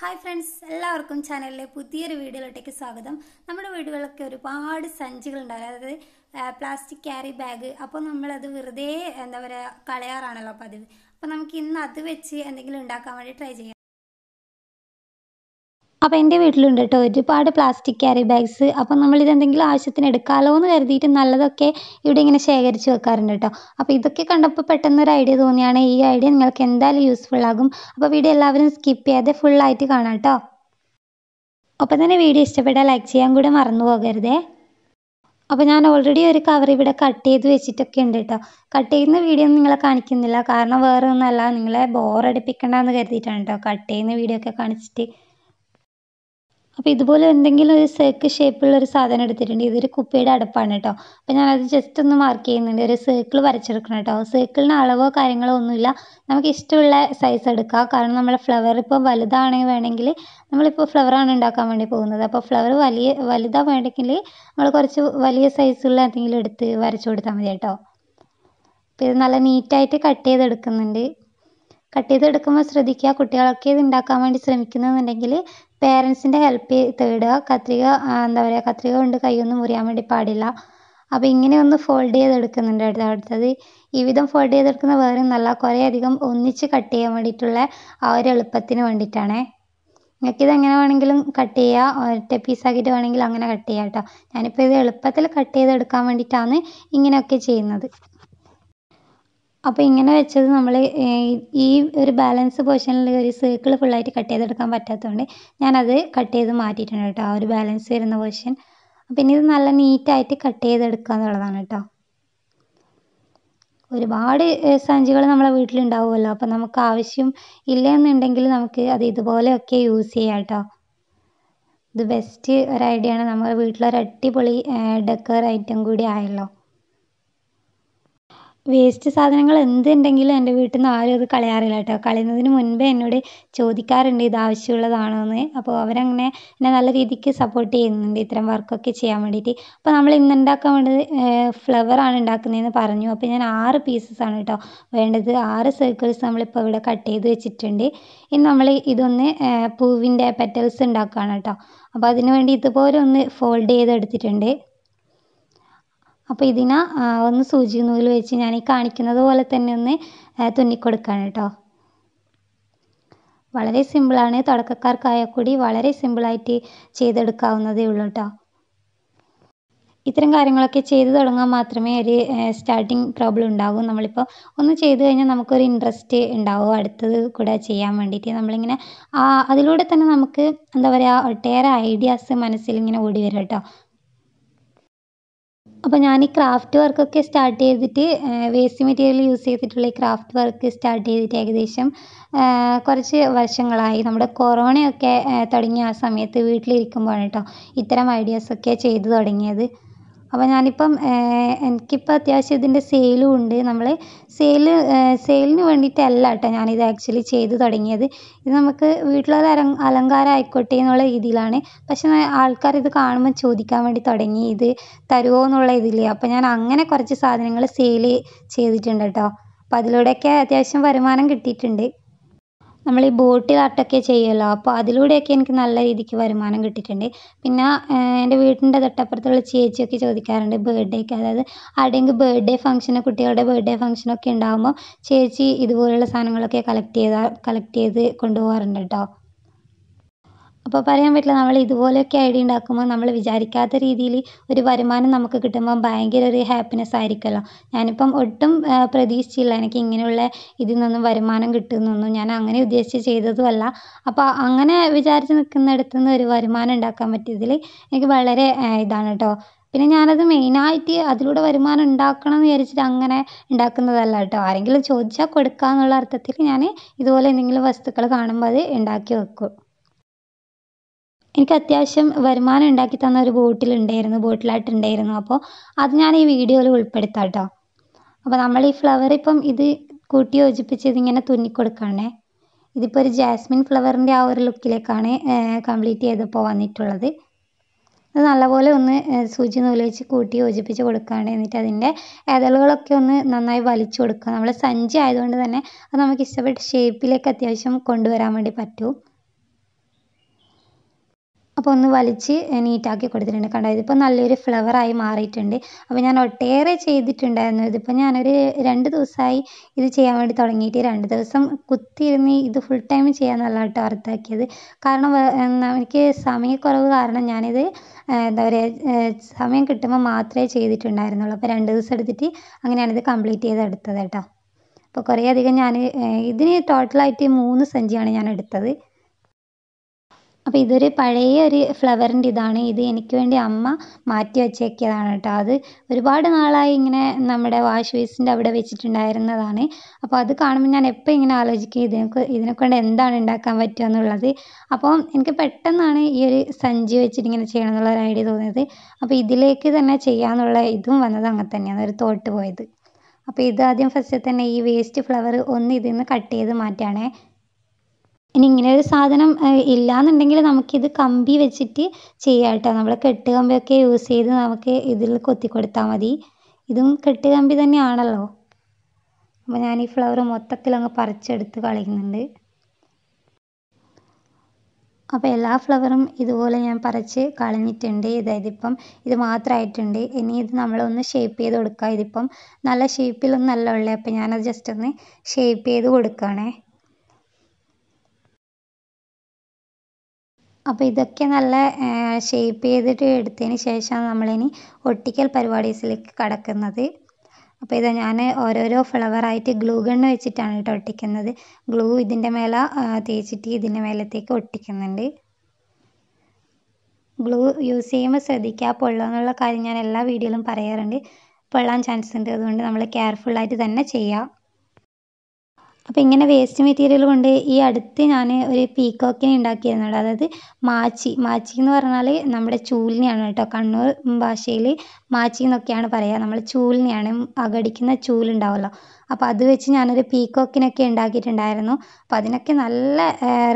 hi friends എല്ലാവർക്കും ചാനലിലെ പുതിയൊരു വീഡിയോയിലോട്ടേക്ക് സ്വാഗതം നമ്മുടെ വീടുകളിലൊക്കെ ഒരുപാട് സഞ്ചികൾ ഉണ്ടാവില്ല അതായത് പ്ലാസ്റ്റിക് ക്യാരി ബാഗ് അപ്പോൾ നമ്മളത് വെറുതെ എന്താ പറയുക കളയാറാണല്ലോ പതിവ് അപ്പോൾ നമുക്ക് ഇന്ന് അത് വെച്ച് എന്തെങ്കിലും ഉണ്ടാക്കാൻ വേണ്ടി ട്രൈ ചെയ്യാം അപ്പോൾ എൻ്റെ വീട്ടിലുണ്ട് കേട്ടോ ഒരുപാട് പ്ലാസ്റ്റിക് ക്യാരി ബാഗ്സ് അപ്പോൾ നമ്മളിത് എന്തെങ്കിലും ആവശ്യത്തിന് എടുക്കാമല്ലോ എന്ന് കരുതിയിട്ട് നല്ലതൊക്കെ ഇവിടെ ഇങ്ങനെ ശേഖരിച്ച് വെക്കാറുണ്ട് കേട്ടോ അപ്പോൾ ഇതൊക്കെ കണ്ടപ്പോൾ പെട്ടെന്ന് ഒരു ഐഡിയ തോന്നിയാണ് ഈ ഐഡിയ നിങ്ങൾക്ക് എന്തായാലും യൂസ്ഫുൾ ആകും അപ്പോൾ വീഡിയോ എല്ലാവരും സ്കിപ്പ് ചെയ്യാതെ ഫുള്ളായിട്ട് കാണാം കേട്ടോ ഒപ്പം തന്നെ വീഡിയോ ഇഷ്ടപ്പെട്ടാൽ ലൈക്ക് ചെയ്യാൻ കൂടെ മറന്നു പോകരുതേ അപ്പോൾ ഞാൻ ഓൾറെഡി ഒരു കവർ ഇവിടെ കട്ട് ചെയ്ത് വെച്ചിട്ടൊക്കെ ഉണ്ട് കേട്ടോ കട്ട് ചെയ്യുന്ന വീഡിയോ ഒന്നും നിങ്ങളെ കാണിക്കുന്നില്ല കാരണം വേറെ ഒന്നുമല്ല നിങ്ങളെ ബോറടിപ്പിക്കണ്ടെന്ന് കരുതിയിട്ടാണ് കേട്ടോ കട്ട് ചെയ്യുന്ന വീഡിയോ ഒക്കെ കാണിച്ചിട്ട് അപ്പോൾ ഇതുപോലെ എന്തെങ്കിലും ഒരു സർക്കിൾ ഷേപ്പുള്ള ഒരു സാധനം എടുത്തിട്ടുണ്ട് ഇതൊരു കുപ്പിയുടെ അടപ്പാണ് കേട്ടോ അപ്പോൾ ഞാനത് ജസ്റ്റ് ഒന്ന് മാർക്ക് ചെയ്യുന്നുണ്ട് ഒരു സർക്കിൾ വരച്ചെടുക്കണം കേട്ടോ സർക്കിളിന് അളവോ കാര്യങ്ങളോ ഒന്നുമില്ല നമുക്ക് ഇഷ്ടമുള്ള സൈസ് എടുക്കാം കാരണം നമ്മുടെ ഫ്ലവർ ഇപ്പോൾ വലുതാണെങ്കിൽ വേണമെങ്കിൽ നമ്മളിപ്പോൾ ഫ്ലവറാണ് ഉണ്ടാക്കാൻ വേണ്ടി പോകുന്നത് അപ്പോൾ ഫ്ലവർ വലിയ വലുതാ വേണമെങ്കിൽ നമ്മൾ കുറച്ച് വലിയ സൈസുള്ള എന്തെങ്കിലും എടുത്ത് വരച്ചു കൊടുത്താൽ മതി കേട്ടോ അപ്പോൾ ഇത് നല്ല നീറ്റായിട്ട് കട്ട് ചെയ്തെടുക്കുന്നുണ്ട് കട്ട് ചെയ്തെടുക്കുമ്പോൾ ശ്രദ്ധിക്കുക കുട്ടികളൊക്കെ ഇത് ഉണ്ടാക്കാൻ വേണ്ടി ശ്രമിക്കുന്നുണ്ടെങ്കിൽ പേരൻസിൻ്റെ ഹെൽപ്പ് തേടുക കത്രിക എന്താ പറയുക കത്രിക കൊണ്ട് കയ്യൊന്നും മുറിയാൻ വേണ്ടി പാടില്ല അപ്പോൾ ഇങ്ങനെ ഒന്ന് ഫോൾഡ് ചെയ്തെടുക്കുന്നുണ്ട് അടുത്ത അടുത്തത് ഈ വിധം ഫോൾഡ് ചെയ്തെടുക്കുന്ന വേറെ നല്ല കുറേ അധികം ഒന്നിച്ച് കട്ട് ചെയ്യാൻ വേണ്ടിയിട്ടുള്ള ആ ഒരു എളുപ്പത്തിന് വേണ്ടിയിട്ടാണേ നിങ്ങൾക്ക് ഇത് എങ്ങനെ വേണമെങ്കിലും കട്ട് ചെയ്യാ ഒറ്റ പീസാക്കിയിട്ട് വേണമെങ്കിൽ അങ്ങനെ കട്ട് ചെയ്യാം കേട്ടോ ഞാനിപ്പോൾ ഇത് എളുപ്പത്തിൽ കട്ട് ചെയ്തെടുക്കാൻ വേണ്ടിയിട്ടാണ് ഇങ്ങനെയൊക്കെ ചെയ്യുന്നത് അപ്പോൾ ഇങ്ങനെ വെച്ചത് നമ്മൾ ഈ ഒരു ബാലൻസ് പോർഷനിൽ ഒരു സർക്കിൾ ഫുള്ളായിട്ട് കട്ട് ചെയ്തെടുക്കാൻ പറ്റാത്തതുകൊണ്ട് ഞാനത് കട്ട് ചെയ്ത് മാറ്റിയിട്ടുണ്ട് കേട്ടോ ആ ഒരു ബാലൻസ് വരുന്ന പോർഷൻ പിന്നെ ഇനി ഇത് നല്ല നീറ്റായിട്ട് കട്ട് ചെയ്തെടുക്കുക എന്നുള്ളതാണ് കേട്ടോ ഒരുപാട് സഞ്ചികൾ നമ്മളെ വീട്ടിലുണ്ടാവുമല്ലോ അപ്പം നമുക്ക് ആവശ്യം ഇല്ല എന്നുണ്ടെങ്കിൽ നമുക്ക് അത് ഇതുപോലെയൊക്കെ യൂസ് ചെയ്യാം കേട്ടോ ഇത് ബെസ്റ്റ് ഒരു ഐഡിയ ആണ് നമ്മുടെ വീട്ടിലൊരു അടിപൊളി ഡെക്കർ ഐറ്റം കൂടി ആയല്ലോ വേസ്റ്റ് സാധനങ്ങൾ എന്തുണ്ടെങ്കിലും എൻ്റെ വീട്ടിൽ നിന്ന് ആരും അത് കളയാറില്ല കേട്ടോ കളയുന്നതിന് മുൻപേ എന്നോട് ചോദിക്കാറുണ്ട് ഇത് ആവശ്യമുള്ളതാണോ എന്ന് അപ്പോൾ അവരങ്ങനെ എന്നെ നല്ല രീതിക്ക് സപ്പോർട്ട് ചെയ്യുന്നുണ്ട് ഇത്തരം വർക്കൊക്കെ ചെയ്യാൻ വേണ്ടിയിട്ട് അപ്പോൾ നമ്മൾ ഇന്ന് ഉണ്ടാക്കാൻ വേണ്ടത് ഫ്ലവറാണ് ഉണ്ടാക്കുന്നതെന്ന് പറഞ്ഞു അപ്പോൾ ഞാൻ ആറ് പീസസ് ആണ് കേട്ടോ വേണ്ടത് ആറ് സർക്കിൾസ് നമ്മളിപ്പോൾ ഇവിടെ കട്ട് ചെയ്ത് വെച്ചിട്ടുണ്ട് ഇനി നമ്മൾ ഇതൊന്ന് പൂവിൻ്റെ പെറ്റൽസ് ഉണ്ടാക്കുകയാണ് കേട്ടോ അപ്പോൾ അതിന് വേണ്ടി ഇതുപോലെ ഒന്ന് ഫോൾഡ് ചെയ്തെടുത്തിട്ടുണ്ട് അപ്പോൾ ഇതിനെ ഒന്ന് സൂചി നൂൽ വെച്ച് ഞാൻ ഈ കാണിക്കുന്നത് പോലെ തന്നെ ഒന്ന് തുന്നിക്കൊടുക്കുകയാണ് കേട്ടോ വളരെ സിമ്പിളാണ് തുടക്കക്കാർക്കായാൽ കൂടി വളരെ സിമ്പിളായിട്ട് ചെയ്തെടുക്കാവുന്നതേ ഉള്ളൂ കേട്ടോ ഇത്തരം കാര്യങ്ങളൊക്കെ ചെയ്തു തുടങ്ങാൻ മാത്രമേ ഒരു സ്റ്റാർട്ടിങ് പ്രോബ്ലം ഉണ്ടാകൂ നമ്മളിപ്പോൾ ഒന്ന് ചെയ്തു കഴിഞ്ഞാൽ നമുക്കൊരു ഇൻട്രസ്റ്റ് ഉണ്ടാവും അടുത്തത് കൂടെ ചെയ്യാൻ വേണ്ടിയിട്ട് നമ്മളിങ്ങനെ ആ അതിലൂടെ തന്നെ നമുക്ക് എന്താ പറയുക ഒട്ടേറെ ഐഡിയാസ് മനസ്സിൽ ഇങ്ങനെ ഓടി വരും കേട്ടോ അപ്പോൾ ഞാൻ ഈ ക്രാഫ്റ്റ് വർക്കൊക്കെ സ്റ്റാർട്ട് ചെയ്തിട്ട് വേസ്റ്റ് മെറ്റീരിയൽ യൂസ് ചെയ്തിട്ടുള്ള ഈ ക്രാഫ്റ്റ് വർക്ക് സ്റ്റാർട്ട് ചെയ്തിട്ട് ഏകദേശം കുറച്ച് വർഷങ്ങളായി നമ്മുടെ കൊറോണയൊക്കെ തുടങ്ങിയ ആ സമയത്ത് വീട്ടിലിരിക്കുമ്പോഴാണ് കേട്ടോ ഇത്തരം ഐഡിയാസൊക്കെ ചെയ്തു തുടങ്ങിയത് അപ്പോൾ ഞാനിപ്പം എനിക്കിപ്പോൾ അത്യാവശ്യം ഇതിൻ്റെ സെയിലും ഉണ്ട് നമ്മൾ സെയില് സെയിലിന് വേണ്ടിയിട്ടല്ല കേട്ടോ ഞാനിത് ആക്ച്വലി ചെയ്തു തുടങ്ങിയത് ഇത് നമുക്ക് വീട്ടിലുള്ള അലങ്ക അലങ്കാരം ആയിക്കോട്ടെ എന്നുള്ള രീതിയിലാണ് പക്ഷേ ആൾക്കാർ ഇത് കാണുമ്പോൾ ചോദിക്കാൻ വേണ്ടി തുടങ്ങി ഇത് തരുമോ എന്നുള്ള ഇതിൽ അപ്പോൾ ഞാൻ അങ്ങനെ കുറച്ച് സാധനങ്ങൾ സെയിൽ ചെയ്തിട്ടുണ്ട് കേട്ടോ അപ്പോൾ അതിലൂടെയൊക്കെ അത്യാവശ്യം വരുമാനം കിട്ടിയിട്ടുണ്ട് നമ്മൾ ഈ ബോട്ടിൽ ആർട്ടൊക്കെ ചെയ്യുമല്ലോ അപ്പോൾ അതിലൂടെയൊക്കെ എനിക്ക് നല്ല രീതിക്ക് വരുമാനം കിട്ടിയിട്ടുണ്ട് പിന്നെ എൻ്റെ വീടിൻ്റെ തൊട്ടപ്പുറത്തുള്ള ചേച്ചിയൊക്കെ ചോദിക്കാറുണ്ട് ബർത്ത്ഡേക്ക് അതായത് ആരുടെയെങ്കിലും ബർത്ത്ഡേ ഫംഗ്ഷന് കുട്ടികളുടെ ബർത്ത്ഡേ ഫംഗ്ഷനൊക്കെ ഉണ്ടാകുമ്പോൾ ചേച്ചി ഇതുപോലുള്ള സാധനങ്ങളൊക്കെ കളക്ട് ചെയ്താൽ കളക്ട് ചെയ്ത് കൊണ്ടുപോകാറുണ്ട് കേട്ടോ അപ്പോൾ പറയാൻ പറ്റില്ല നമ്മൾ ഇതുപോലെയൊക്കെ ഐഡിയ ഉണ്ടാക്കുമ്പോൾ നമ്മൾ വിചാരിക്കാത്ത രീതിയിൽ ഒരു വരുമാനം നമുക്ക് കിട്ടുമ്പോൾ ഭയങ്കര ഒരു ഹാപ്പിനെസ് ആയിരിക്കുമല്ലോ ഞാനിപ്പം ഒട്ടും പ്രതീക്ഷിച്ചില്ല എനിക്ക് ഇങ്ങനെയുള്ള ഇതിൽ നിന്നും വരുമാനം കിട്ടുമെന്നൊന്നും ഞാൻ അങ്ങനെ ഉദ്ദേശിച്ച് ചെയ്തതുമല്ല അപ്പോൾ അങ്ങനെ വിചാരിച്ച് നിൽക്കുന്നിടത്തു നിന്ന് ഒരു വരുമാനം ഉണ്ടാക്കാൻ പറ്റിയതിൽ എനിക്ക് വളരെ ഇതാണ് കേട്ടോ പിന്നെ ഞാനത് മെയിനായിട്ട് അതിലൂടെ വരുമാനം ഉണ്ടാക്കണം എന്ന് വിചാരിച്ചിട്ട് അങ്ങനെ ഉണ്ടാക്കുന്നതല്ല കേട്ടോ ആരെങ്കിലും ചോദിച്ചാൽ കൊടുക്കുക എന്നുള്ള അർത്ഥത്തിൽ ഞാൻ ഇതുപോലെ എന്തെങ്കിലും വസ്തുക്കൾ കാണുമ്പോൾ അത് ഉണ്ടാക്കി വെക്കും എനിക്ക് അത്യാവശ്യം വരുമാനം ഉണ്ടാക്കി തന്ന ഒരു ബോട്ടിലുണ്ടായിരുന്നു ബോട്ടിലായിട്ടുണ്ടായിരുന്നു അപ്പോൾ അത് ഞാൻ ഈ വീഡിയോയിൽ ഉൾപ്പെടുത്താം കേട്ടോ അപ്പോൾ നമ്മൾ ഈ ഫ്ലവർ ഇപ്പം ഇത് കൂട്ടി യോജിപ്പിച്ച് ഇതിങ്ങനെ തുന്നിക്കൊടുക്കുകയാണേ ഇതിപ്പോൾ ഒരു ജാസ്മിൻ ഫ്ലവറിൻ്റെ ആ ഒരു ലുക്കിലേക്കാണ് കംപ്ലീറ്റ് ചെയ്തപ്പോൾ വന്നിട്ടുള്ളത് അത് നല്ലപോലെ ഒന്ന് സൂചി നൂല് വെച്ച് കൂട്ടി യോജിപ്പിച്ച് കൊടുക്കുകയാണ് എന്നിട്ട് അതിൻ്റെ ഇതളുകളൊക്കെ ഒന്ന് നന്നായി വലിച്ചു കൊടുക്കുക നമ്മൾ സഞ്ചി ആയതുകൊണ്ട് തന്നെ അത് നമുക്ക് ഇഷ്ടപ്പെട്ട ഷേപ്പിലേക്ക് അത്യാവശ്യം കൊണ്ടുവരാൻ വേണ്ടി പറ്റും അപ്പോൾ ഒന്ന് വലിച്ച് നീറ്റാക്കി കൊടുത്തിട്ടുണ്ട് കണ്ടോ ഇതിപ്പോൾ നല്ലൊരു ഫ്ലവറായി മാറിയിട്ടുണ്ട് അപ്പോൾ ഞാൻ ഒട്ടേറെ ചെയ്തിട്ടുണ്ടായിരുന്നു ഇതിപ്പോൾ ഞാനൊരു രണ്ട് ദിവസമായി ഇത് ചെയ്യാൻ വേണ്ടി തുടങ്ങിയിട്ട് രണ്ട് ദിവസം കുത്തിയിരുന്ന് ഇത് ഫുൾ ടൈം ചെയ്യാൻ നല്ല അർത്ഥാക്കിയത് കാരണം എനിക്ക് സമയക്കുറവ് കാരണം ഞാനിത് എന്താ പറയുക സമയം കിട്ടുമ്പോൾ മാത്രമേ ചെയ്തിട്ടുണ്ടായിരുന്നുള്ളൂ അപ്പോൾ രണ്ട് ദിവസം എടുത്തിട്ട് അങ്ങനെയാണിത് കംപ്ലീറ്റ് എടുത്തത് കേട്ടോ അപ്പോൾ കുറേ അധികം ഞാൻ ഇതിന് ടോട്ടലായിട്ട് മൂന്ന് സഞ്ചിയാണ് ഞാൻ എടുത്തത് അപ്പോൾ ഇതൊരു പഴയ ഒരു ഫ്ലവറിൻ്റെ ഇതാണ് ഇത് എനിക്ക് വേണ്ടി അമ്മ മാറ്റി വച്ചേക്കതാണ് കേട്ടോ അത് ഒരുപാട് നാളായി ഇങ്ങനെ നമ്മുടെ വാഷ് ബേസിൻ്റെ അവിടെ വെച്ചിട്ടുണ്ടായിരുന്നതാണ് അപ്പോൾ അത് കാണുമ്പോൾ ഞാൻ എപ്പോൾ ഇങ്ങനെ ആലോചിക്കും ഇതിനൊക്കെ ഇതിനെക്കൊണ്ട് എന്താണ് ഉണ്ടാക്കാൻ പറ്റുക എന്നുള്ളത് അപ്പോൾ എനിക്ക് പെട്ടെന്നാണ് ഈ ഒരു സഞ്ചി വെച്ചിട്ട് ഇങ്ങനെ ചെയ്യണം എന്നുള്ള ഒരു ഐഡിയ തോന്നിയത് അപ്പോൾ ഇതിലേക്ക് തന്നെ ചെയ്യാമെന്നുള്ള ഇതും വന്നത് അങ്ങനെ തന്നെയാണ് ഒരു തോട്ട് പോയത് അപ്പോൾ ഇത് ആദ്യം ഫസ്റ്റ് തന്നെ ഈ വേസ്റ്റ് ഫ്ലവർ ഒന്ന് ഇതിൽ നിന്ന് കട്ട് ചെയ്ത് മാറ്റുകയാണേ ഇനി ഇങ്ങനെ ഒരു സാധനം ഇല്ലാന്നുണ്ടെങ്കിൽ നമുക്കിത് കമ്പി വെച്ചിട്ട് ചെയ്യാം കേട്ടോ നമ്മൾ കെട്ട് കമ്പിയൊക്കെ യൂസ് ചെയ്ത് നമുക്ക് ഇതിൽ കൊത്തി കൊടുത്താൽ മതി ഇതും കെട്ട് കമ്പി തന്നെയാണല്ലോ അപ്പോൾ ഞാൻ ഈ ഫ്ലവർ മൊത്തത്തിലങ്ങ് പറിച്ചെടുത്ത് കളയുന്നുണ്ട് അപ്പോൾ എല്ലാ ഫ്ലവറും ഇതുപോലെ ഞാൻ പറിച്ച് കളഞ്ഞിട്ടുണ്ട് അതായത് ഇപ്പം ഇത് മാത്രമായിട്ടുണ്ട് ഇനി ഇത് നമ്മളൊന്ന് ഷേപ്പ് ചെയ്ത് കൊടുക്കുക ഇതിപ്പം നല്ല ഷേപ്പിലൊന്നല്ല ഉള്ളത് അപ്പോൾ ഞാനത് ജസ്റ്റ് ഒന്ന് ഷേപ്പ് ചെയ്ത് കൊടുക്കുകയാണേ അപ്പോൾ ഇതൊക്കെ നല്ല ഷേപ്പ് ചെയ്തിട്ട് എടുത്തതിന് ശേഷമാണ് നമ്മളിനി ഒട്ടിക്കൽ പരിപാടീസിലേക്ക് കടക്കുന്നത് അപ്പോൾ ഇതാ ഞാൻ ഓരോരോ ഫ്ലവറായിട്ട് ഗ്ലൂ ഗണ്ണ് വെച്ചിട്ടാണ് കേട്ടോ ഒട്ടിക്കുന്നത് ഗ്ലൂ ഇതിൻ്റെ മേലെ തേച്ചിട്ട് ഇതിൻ്റെ മേലത്തേക്ക് ഒട്ടിക്കുന്നുണ്ട് ഗ്ലൂ യൂസ് ചെയ്യുമ്പോൾ ശ്രദ്ധിക്കുക പൊള്ളാന്നുള്ള കാര്യം ഞാൻ എല്ലാ വീഡിയോയിലും പറയാറുണ്ട് പൊള്ളാൻ ചാൻസ് ഉണ്ട് അതുകൊണ്ട് നമ്മൾ കെയർഫുള്ളായിട്ട് തന്നെ ചെയ്യുക അപ്പോൾ ഇങ്ങനെ വേസ്റ്റ് മെറ്റീരിയൽ കൊണ്ട് ഈ അടുത്ത് ഞാൻ ഒരു പീക്കോക്കിനെ ഉണ്ടാക്കിയിരുന്നുള്ളു അതായത് മാച്ചി മാച്ചി എന്ന് പറഞ്ഞാൽ നമ്മുടെ ചൂലിനെയാണ് കേട്ടോ കണ്ണൂർ ഭാഷയിൽ മാച്ചി എന്നൊക്കെയാണ് പറയുക നമ്മൾ ചൂലിനെയാണ് അകടിക്കുന്ന ചൂലുണ്ടാവുമല്ലോ അപ്പോൾ അത് വെച്ച് ഞാനൊരു പീക്കോക്കിനൊക്കെ ഉണ്ടാക്കിയിട്ടുണ്ടായിരുന്നു അപ്പോൾ അതിനൊക്കെ നല്ല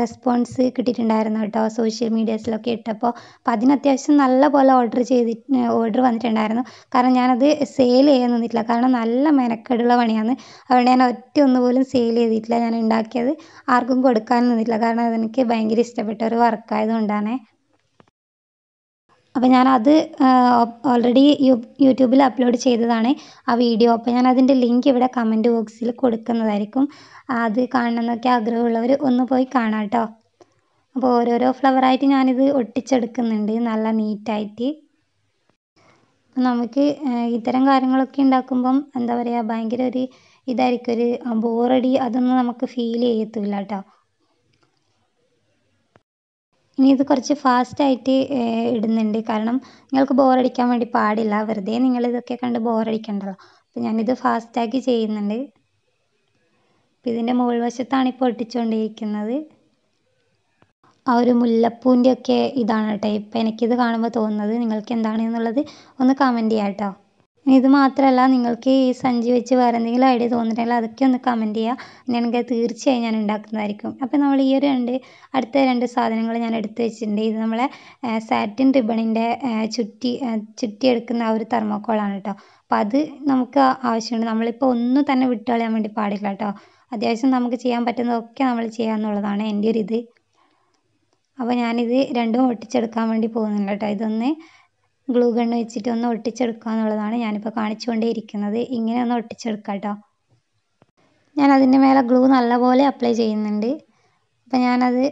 റെസ്പോൺസ് കിട്ടിയിട്ടുണ്ടായിരുന്നു കേട്ടോ സോഷ്യൽ മീഡിയാസിലൊക്കെ ഇട്ടപ്പോൾ അപ്പം അതിന് അത്യാവശ്യം നല്ല പോലെ ഓർഡർ ചെയ്തിട്ട് ഓർഡർ വന്നിട്ടുണ്ടായിരുന്നു കാരണം ഞാനത് സെയിൽ ചെയ്യാൻ നിന്നിട്ടില്ല കാരണം നല്ല മെനക്കെടുള്ള പണിയാണ് അതുകൊണ്ട് ഞാൻ ഒറ്റ ഒന്ന് പോലും സെയിൽ ചെയ്തിട്ടില്ല ഞാൻ ഉണ്ടാക്കിയത് ആർക്കും കൊടുക്കാൻ നിന്നിട്ടില്ല കാരണം അതെനിക്ക് ഭയങ്കര ഇഷ്ടപ്പെട്ട ഒരു വർക്കായത് കൊണ്ടാണ് അപ്പം അത് ഓൾറെഡി യൂട്യൂബിൽ അപ്ലോഡ് ചെയ്തതാണ് ആ വീഡിയോ അപ്പം അതിൻ്റെ ലിങ്ക് ഇവിടെ കമൻറ്റ് ബോക്സിൽ കൊടുക്കുന്നതായിരിക്കും അത് കാണണമെന്നൊക്കെ ആഗ്രഹമുള്ളവർ ഒന്ന് പോയി കാണാം കേട്ടോ അപ്പോൾ ഓരോരോ ഫ്ലവറായിട്ട് ഞാനിത് ഒട്ടിച്ചെടുക്കുന്നുണ്ട് നല്ല നീറ്റായിട്ട് നമുക്ക് ഇത്തരം കാര്യങ്ങളൊക്കെ ഉണ്ടാക്കുമ്പം എന്താ പറയുക ഭയങ്കര ഒരു ഇതായിരിക്കും ഒരു ബോറടി അതൊന്നും നമുക്ക് ഫീൽ ചെയ്യത്തില്ല കേട്ടോ ഇനി ഇത് കുറച്ച് ഫാസ്റ്റായിട്ട് ഇടുന്നുണ്ട് കാരണം നിങ്ങൾക്ക് ബോറടിക്കാൻ വേണ്ടി പാടില്ല വെറുതെ നിങ്ങൾ ഇതൊക്കെ കണ്ട് ബോറടിക്കണ്ടല്ലോ അപ്പം ഞാനിത് ഫാസ്റ്റാക്കി ചെയ്യുന്നുണ്ട് അപ്പം ഇതിൻ്റെ മുകൾ വശത്താണ് ഇപ്പോൾ ഒട്ടിച്ചുകൊണ്ടിരിക്കുന്നത് ആ ഒരു മുല്ലപ്പൂവിൻ്റെ ഇതാണ് കേട്ടോ ഇപ്പം എനിക്കിത് കാണുമ്പോൾ തോന്നുന്നത് നിങ്ങൾക്ക് എന്താണ് എന്നുള്ളത് ഒന്ന് കമൻറ്റ് ചെയ്യാം കേട്ടോ ഇത് മാത്രമല്ല നിങ്ങൾക്ക് ഈ സഞ്ചി വെച്ച് വേറെ എന്തെങ്കിലും ഐഡിയ തോന്നിയിട്ടുണ്ടെങ്കിൽ അതൊക്കെ ഒന്ന് കമൻറ്റ് ചെയ്യുക അങ്ങനെയാണെങ്കിൽ അത് തീർച്ചയായും ഞാൻ ഉണ്ടാക്കുന്നതായിരിക്കും അപ്പോൾ നമ്മൾ ഈ ഒരു രണ്ട് അടുത്ത രണ്ട് സാധനങ്ങൾ ഞാൻ എടുത്ത് വെച്ചിട്ടുണ്ട് ഇത് നമ്മളെ സാറ്റിൻ റിബണിൻ്റെ ചുറ്റി ചുറ്റിയെടുക്കുന്ന എടുക്കുന്ന ആ ഒരു തെർമോക്കോളാണ് കേട്ടോ അപ്പോൾ അത് നമുക്ക് ആവശ്യമുണ്ട് നമ്മളിപ്പോൾ ഒന്നും തന്നെ വിട്ടുകളയാൻ വേണ്ടി പാടില്ല കേട്ടോ അത്യാവശ്യം നമുക്ക് ചെയ്യാൻ പറ്റുന്നതൊക്കെ നമ്മൾ ചെയ്യുക എന്നുള്ളതാണ് എൻ്റെ ഒരു ഇത് അപ്പോൾ ഞാനിത് രണ്ടും ഒട്ടിച്ചെടുക്കാൻ വേണ്ടി പോകുന്നുണ്ട് കേട്ടോ ഇതൊന്ന് ഗ്ലൂ ഗൺ വെച്ചിട്ട് ഒന്ന് ഒട്ടിച്ചെടുക്കുക എന്നുള്ളതാണ് ഞാനിപ്പോൾ കാണിച്ചുകൊണ്ടേയിരിക്കുന്നത് ഇങ്ങനെ ഒന്ന് ഒട്ടിച്ചെടുക്കുക കേട്ടോ ഞാൻ അതിൻ്റെ മേലെ ഗ്ലൂ നല്ലപോലെ അപ്ലൈ ചെയ്യുന്നുണ്ട് അപ്പം ഞാനത്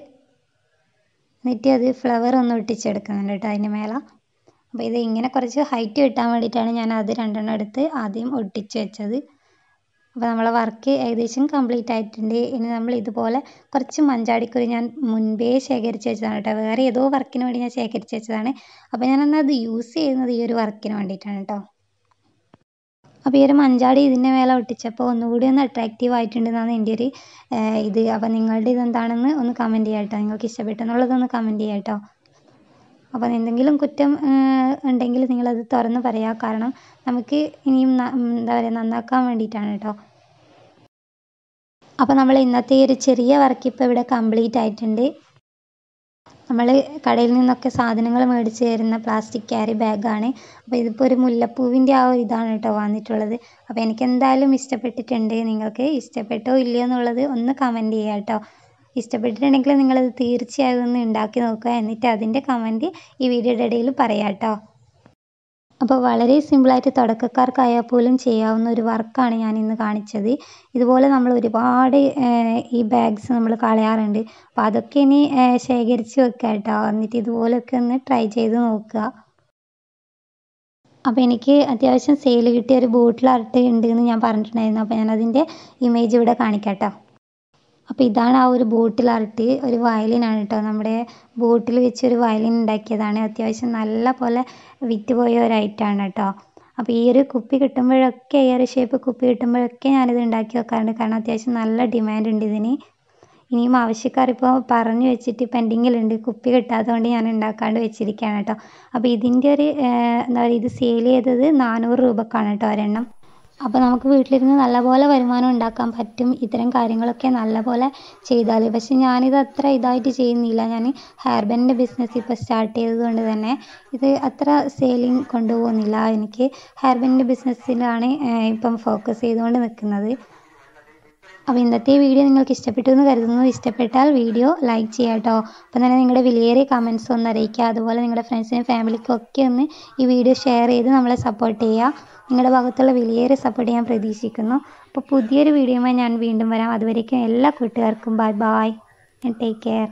എന്നിട്ട് അത് ഫ്ലവർ ഒന്ന് ഒട്ടിച്ചെടുക്കുന്നുണ്ട് കേട്ടോ അതിൻ്റെ മേലെ അപ്പോൾ ഇത് ഇങ്ങനെ കുറച്ച് ഹൈറ്റ് കിട്ടാൻ വേണ്ടിയിട്ടാണ് ഞാൻ അത് രണ്ടെണ്ണം എടുത്ത് ആദ്യം ഒട്ടിച്ച് വെച്ചത് അപ്പോൾ നമ്മളെ വർക്ക് ഏകദേശം കംപ്ലീറ്റ് ആയിട്ടുണ്ട് ഇനി നമ്മൾ ഇതുപോലെ കുറച്ച് മഞ്ചാടിക്കുരു ഞാൻ മുൻപേ ശേഖരിച്ച് വെച്ചതാണ് കേട്ടോ വേറെ ഏതോ വർക്കിന് വേണ്ടി ഞാൻ ശേഖരിച്ച് വെച്ചതാണ് അപ്പോൾ ഞാൻ അത് യൂസ് ചെയ്യുന്നത് ഈ ഒരു വർക്കിന് വേണ്ടിയിട്ടാണ് കേട്ടോ അപ്പോൾ ഈ ഒരു മഞ്ചാടി ഇതിൻ്റെ മേലെ ഒട്ടിച്ചപ്പോൾ ഒന്നുകൂടി ഒന്ന് അട്രാക്റ്റീവ് എന്നാണ് എൻ്റെ ഒരു ഇത് അപ്പോൾ നിങ്ങളുടെ ഇതെന്താണെന്ന് ഒന്ന് കമൻറ്റ് ചെയ്യാം കേട്ടോ നിങ്ങൾക്ക് ഇഷ്ടപ്പെട്ടെന്നുള്ളതൊന്ന് കമൻറ്റ് ചെയ്യാം കേട്ടോ അപ്പോൾ എന്തെങ്കിലും കുറ്റം ഉണ്ടെങ്കിൽ നിങ്ങളത് തുറന്ന് പറയാം കാരണം നമുക്ക് ഇനിയും എന്താ പറയുക നന്നാക്കാൻ വേണ്ടിയിട്ടാണ് കേട്ടോ അപ്പോൾ നമ്മൾ ഇന്നത്തെ ഈ ഒരു ചെറിയ വർക്ക് ഇപ്പോൾ ഇവിടെ കംപ്ലീറ്റ് ആയിട്ടുണ്ട് നമ്മൾ കടയിൽ നിന്നൊക്കെ സാധനങ്ങൾ മേടിച്ച് തരുന്ന പ്ലാസ്റ്റിക് ക്യാരി ബാഗാണ് അപ്പോൾ ഇതിപ്പോൾ ഒരു മുല്ലപ്പൂവിൻ്റെ ആ ഒരു ഇതാണ് കേട്ടോ വന്നിട്ടുള്ളത് അപ്പോൾ എനിക്ക് എന്തായാലും ഇഷ്ടപ്പെട്ടിട്ടുണ്ട് നിങ്ങൾക്ക് ഇഷ്ടപ്പെട്ടോ ഇല്ലയോ എന്നുള്ളത് ഒന്ന് കമൻറ്റ് ചെയ്യാട്ടോ കേട്ടോ ഇഷ്ടപ്പെട്ടിട്ടുണ്ടെങ്കിൽ നിങ്ങളത് തീർച്ചയായും ഒന്ന് ഉണ്ടാക്കി നോക്കുക എന്നിട്ട് അതിൻ്റെ കമൻറ്റ് ഈ വീഡിയോയുടെ ഇടയിൽ പറയാം കേട്ടോ അപ്പോൾ വളരെ സിമ്പിളായിട്ട് തുടക്കക്കാർക്കായാൽ പോലും ചെയ്യാവുന്ന ഒരു വർക്കാണ് ഞാൻ ഇന്ന് കാണിച്ചത് ഇതുപോലെ നമ്മൾ ഒരുപാട് ഈ ബാഗ്സ് നമ്മൾ കളയാറുണ്ട് അപ്പോൾ അതൊക്കെ ഇനി ശേഖരിച്ച് വെക്കുക കേട്ടോ എന്നിട്ട് ഇതുപോലെയൊക്കെ ഒന്ന് ട്രൈ ചെയ്ത് നോക്കുക അപ്പോൾ എനിക്ക് അത്യാവശ്യം സെയിൽ കിട്ടിയ ഒരു ബോട്ടിൽ ആർട്ട് ഉണ്ട് എന്ന് ഞാൻ പറഞ്ഞിട്ടുണ്ടായിരുന്നു അപ്പോൾ ഞാൻ അതിൻ്റെ ഇമേജ് ഇവിടെ കാണിക്കാം കേട്ടോ അപ്പോൾ ഇതാണ് ആ ഒരു ബോട്ടിൽ അറട്ടി ഒരു വയലിനാണ് കേട്ടോ നമ്മുടെ ബോട്ടിൽ വെച്ച് ഒരു വയലിൻ ഉണ്ടാക്കിയതാണ് അത്യാവശ്യം നല്ല പോലെ വിറ്റ് പോയ ഒരൈറ്റാണ് കേട്ടോ അപ്പോൾ ഈ ഒരു കുപ്പി കിട്ടുമ്പോഴൊക്കെ ഈ ഒരു ഷേപ്പ് കുപ്പി കിട്ടുമ്പോഴൊക്കെ ഞാനിത് ഉണ്ടാക്കി വെക്കാറുണ്ട് കാരണം അത്യാവശ്യം നല്ല ഡിമാൻഡ് ഉണ്ട് ഇതിന് ഇനിയും ആവശ്യക്കാർ ഇപ്പോൾ പറഞ്ഞു വെച്ചിട്ട് പെൻഡിങ്ങിലുണ്ട് കുപ്പി കിട്ടാത്തതുകൊണ്ട് ഞാൻ ഉണ്ടാക്കാണ്ട് വെച്ചിരിക്കുകയാണ് കേട്ടോ അപ്പോൾ ഇതിൻ്റെ ഒരു എന്താ പറയുക ഇത് സെയിൽ ചെയ്തത് നാനൂറ് രൂപക്കാണ് കേട്ടോ ഒരെണ്ണം അപ്പോൾ നമുക്ക് വീട്ടിലിരുന്ന് നല്ലപോലെ വരുമാനം ഉണ്ടാക്കാൻ പറ്റും ഇത്തരം കാര്യങ്ങളൊക്കെ നല്ലപോലെ ചെയ്താൽ പക്ഷേ ഞാനിത് അത്ര ഇതായിട്ട് ചെയ്യുന്നില്ല ഞാൻ ഹെയർ ബിസിനസ് ഇപ്പോൾ സ്റ്റാർട്ട് ചെയ്തത് കൊണ്ട് തന്നെ ഇത് അത്ര സെയിലിംഗ് കൊണ്ടുപോകുന്നില്ല എനിക്ക് ഹെയർ ബിസിനസ്സിലാണ് ഇപ്പം ഫോക്കസ് ചെയ്തുകൊണ്ട് നിൽക്കുന്നത് അപ്പോൾ ഇന്നത്തെ വീഡിയോ നിങ്ങൾക്ക് ഇഷ്ടപ്പെട്ടു എന്ന് കരുതുന്നു ഇഷ്ടപ്പെട്ടാൽ വീഡിയോ ലൈക്ക് ചെയ്യാം കേട്ടോ അപ്പം തന്നെ നിങ്ങളുടെ വിലയേറിയ കമൻസ് ഒന്ന് അറിയിക്കുക അതുപോലെ നിങ്ങളുടെ ഫ്രണ്ട്സിനും ഫാമിലിക്കും ഒക്കെ ഒന്ന് ഈ വീഡിയോ ഷെയർ ചെയ്ത് നമ്മളെ സപ്പോർട്ട് ചെയ്യുക നിങ്ങളുടെ ഭാഗത്തുള്ള വിലയേറിയ സപ്പോർട്ട് ഞാൻ പ്രതീക്ഷിക്കുന്നു അപ്പോൾ പുതിയൊരു വീഡിയോയുമായി ഞാൻ വീണ്ടും വരാം അതുവരേക്കും എല്ലാ കൂട്ടുകാർക്കും bye bye and take care